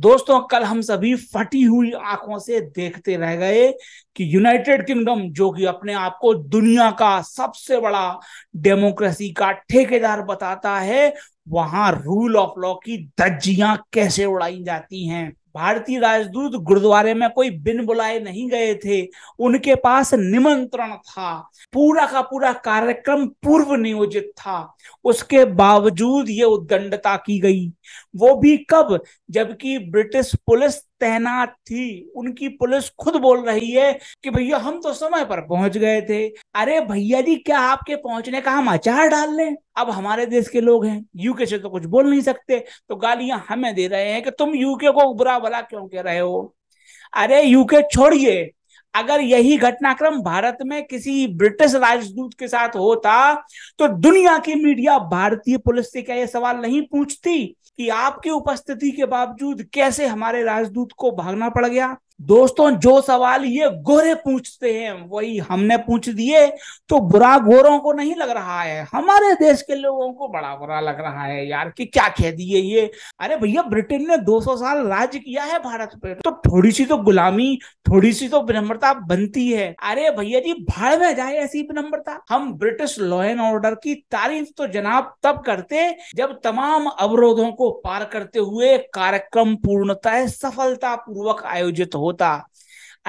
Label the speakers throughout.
Speaker 1: दोस्तों कल हम सभी फटी हुई आंखों से देखते रह गए कि यूनाइटेड किंगडम जो कि अपने आप को दुनिया का सबसे बड़ा डेमोक्रेसी का ठेकेदार बताता है वहां रूल ऑफ लॉ की धज्जियां कैसे उड़ाई जाती हैं भारतीय राजदूत गुरुद्वारे में कोई बिन बुलाए नहीं गए थे उनके पास निमंत्रण था पूरा का पूरा कार्यक्रम पूर्व नियोजित था उसके बावजूद ये उद्दंडता की गई वो भी कब जबकि ब्रिटिश पुलिस तैनात थी उनकी पुलिस खुद बोल रही है कि भैया हम तो समय पर पहुंच गए थे अरे भैया जी क्या आपके पहुंचने का हम अचार डाल लें अब हमारे देश के लोग हैं यूके से तो कुछ बोल नहीं सकते तो गालियां हमें दे रहे हैं कि तुम यूके को बुरा भला क्यों कह रहे हो अरे यूके छोड़िए अगर यही घटनाक्रम भारत में किसी ब्रिटिश राजदूत के साथ होता तो दुनिया की मीडिया भारतीय पुलिस से क्या यह सवाल नहीं पूछती कि आपकी उपस्थिति के बावजूद कैसे हमारे राजदूत को भागना पड़ गया दोस्तों जो सवाल ये गोरे पूछते हैं वही हमने पूछ दिए तो बुरा गोरों को नहीं लग रहा है हमारे देश के लोगों को बड़ा बुरा लग रहा है यार कि क्या कह दिए ये अरे भैया ब्रिटेन ने 200 साल राज किया है भारत पे तो थोड़ी सी तो गुलामी थोड़ी सी तो विनम्रता बनती है अरे भैया जी भाड़ में जाए ऐसी विनम्रता हम ब्रिटिश लॉ एंड ऑर्डर की तारीफ तो जनाब तब करते जब तमाम अवरोधों को पार करते हुए कार्यक्रम पूर्णतः सफलता पूर्वक आयोजित हो होता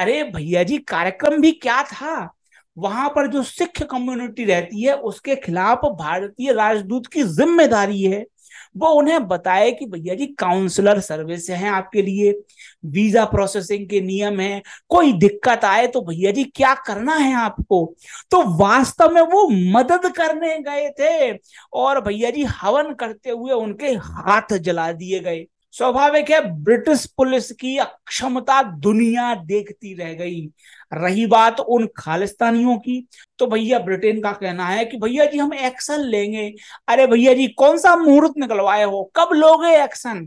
Speaker 1: अरे भैया जी कार्यक्रम भी क्या था वहां पर जो सिख कम्युनिटी रहती है उसके खिलाफ भारतीय राजदूत की जिम्मेदारी है वो उन्हें बताए कि भैया जी काउंसलर सर्विस है आपके लिए वीजा प्रोसेसिंग के नियम है कोई दिक्कत आए तो भैया जी क्या करना है आपको तो वास्तव में वो मदद करने गए थे और भैया जी हवन करते हुए उनके हाथ जला दिए गए स्वाभाविक है ब्रिटिश पुलिस की अक्षमता दुनिया देखती रह गई रही बात उन खालिस्तानियों की तो भैया ब्रिटेन का कहना है कि भैया जी हम एक्शन लेंगे अरे भैया जी कौन सा मुहूर्त निकलवाए हो कब लोगे एक्शन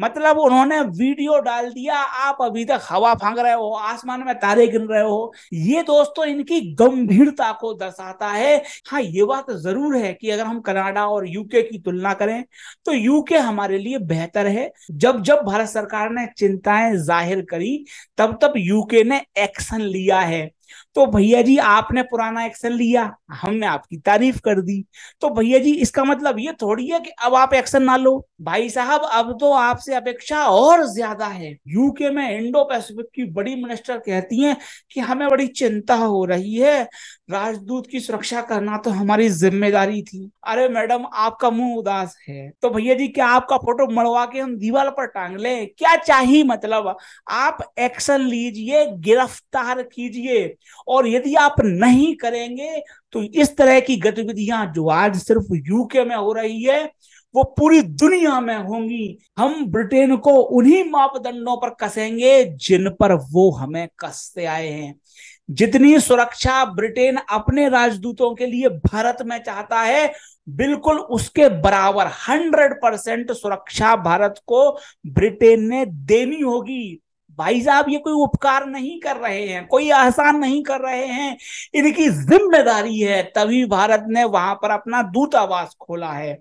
Speaker 1: मतलब उन्होंने वीडियो डाल दिया आप अभी तक हवा फांग रहे हो आसमान में तारे गिन रहे हो ये दोस्तों इनकी गंभीरता को दर्शाता है हाँ ये बात जरूर है कि अगर हम कनाडा और यूके की तुलना करें तो यूके हमारे लिए बेहतर है जब जब भारत सरकार ने चिंताएं जाहिर करी तब तब यूके ने एक्शन लिया है तो भैया जी आपने पुराना एक्शन लिया हमने आपकी तारीफ कर दी तो भैया जी इसका मतलब ये थोड़ी है कि अब आप एक्शन ना लो भाई साहब अब तो आपसे अपेक्षा और ज्यादा है यूके में इंडो पैसिफिक की बड़ी मिनिस्टर कहती हैं कि हमें बड़ी चिंता हो रही है राजदूत की सुरक्षा करना तो हमारी जिम्मेदारी थी अरे मैडम आपका मुंह उदास है तो भैया जी क्या आपका फोटो मड़वा के हम दीवार पर टांग ले क्या चाहिए मतलब आप एक्शन लीजिए गिरफ्तार कीजिए और यदि आप नहीं करेंगे तो इस तरह की गतिविधियां जो आज सिर्फ यूके में हो रही है वो पूरी दुनिया में होंगी हम ब्रिटेन को उन्हीं मापदंडों पर कसेंगे जिन पर वो हमें कसते आए हैं जितनी सुरक्षा ब्रिटेन अपने राजदूतों के लिए भारत में चाहता है बिल्कुल उसके बराबर हंड्रेड परसेंट सुरक्षा भारत को ब्रिटेन ने देनी होगी भाई साहब ये कोई उपकार नहीं कर रहे हैं कोई आसान नहीं कर रहे हैं इनकी जिम्मेदारी है तभी भारत ने वहां पर अपना दूतावास खोला है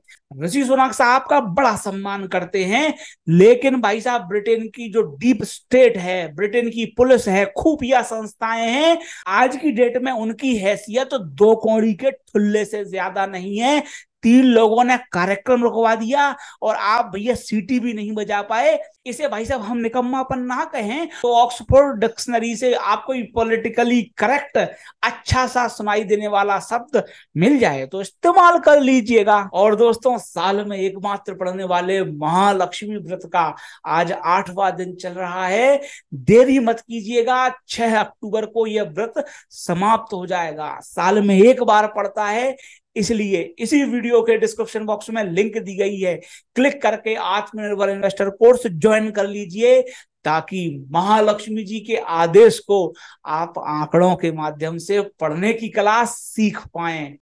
Speaker 1: ऋषि सुनाक साहब का बड़ा सम्मान करते हैं लेकिन भाई साहब ब्रिटेन की जो डीप स्टेट है ब्रिटेन की पुलिस है खुफिया संस्थाएं हैं आज की डेट में उनकी हैसियत तो दो कौड़ी के ठुल्ले से ज्यादा नहीं है तीन लोगों ने कार्यक्रम रुकवा दिया और आप भैया सीटी भी नहीं बजा पाए इसे भाई साहब हम निकम्मापन ना कहें तो ऑक्सफोर्ड डिक्शनरी से आपको पॉलिटिकली करेक्ट अच्छा सा सुनाई देने वाला शब्द मिल जाए तो इस्तेमाल कर लीजिएगा और दोस्तों साल में एकमात्र पढ़ने वाले महालक्ष्मी व्रत का आज आठवां दिन चल रहा है देरी मत कीजिएगा छह अक्टूबर को यह व्रत समाप्त हो जाएगा साल में एक बार पड़ता है इसलिए इसी वीडियो के डिस्क्रिप्शन बॉक्स में लिंक दी गई है क्लिक करके आत्मनिर्भर इन्वेस्टर कोर्स ज्वाइन कर लीजिए ताकि महालक्ष्मी जी के आदेश को आप आंकड़ों के माध्यम से पढ़ने की कला सीख पाए